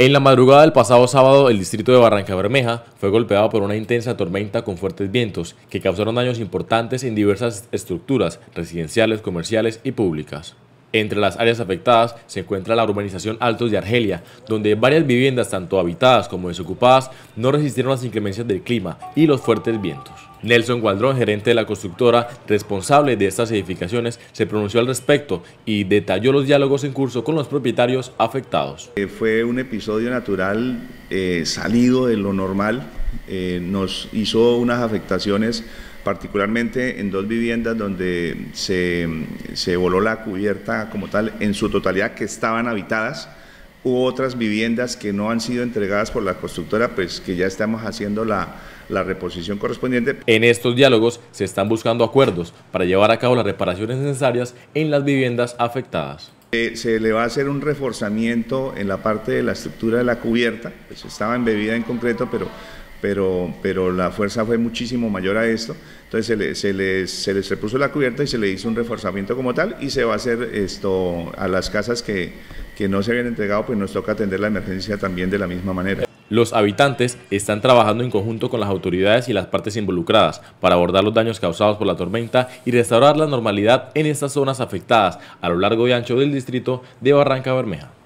En la madrugada del pasado sábado, el distrito de Barranca Bermeja fue golpeado por una intensa tormenta con fuertes vientos que causaron daños importantes en diversas estructuras residenciales, comerciales y públicas. Entre las áreas afectadas se encuentra la urbanización Altos de Argelia, donde varias viviendas, tanto habitadas como desocupadas, no resistieron las inclemencias del clima y los fuertes vientos. Nelson Gualdrón, gerente de la constructora responsable de estas edificaciones, se pronunció al respecto y detalló los diálogos en curso con los propietarios afectados. Eh, fue un episodio natural eh, salido de lo normal, eh, nos hizo unas afectaciones particularmente en dos viviendas donde se, se voló la cubierta como tal en su totalidad que estaban habitadas. Hubo otras viviendas que no han sido entregadas por la constructora, pues que ya estamos haciendo la, reposición correspondiente. En estos diálogos se están buscando acuerdos para llevar a cabo las reparaciones necesarias en las viviendas afectadas. Eh, se le va a hacer un reforzamiento en la parte de la estructura de la cubierta, pues estaba embebida en concreto, pero, pero, pero la fuerza fue muchísimo mayor a esto, entonces se, se, les, se les repuso la cubierta y se le hizo un reforzamiento como tal y se va a hacer esto a las casas que, que no se habían entregado, pues nos toca atender la emergencia también de la misma manera. Los habitantes están trabajando en conjunto con las autoridades y las partes involucradas para abordar los daños causados por la tormenta y restaurar la normalidad en estas zonas afectadas a lo largo y ancho del distrito de Barranca Bermeja.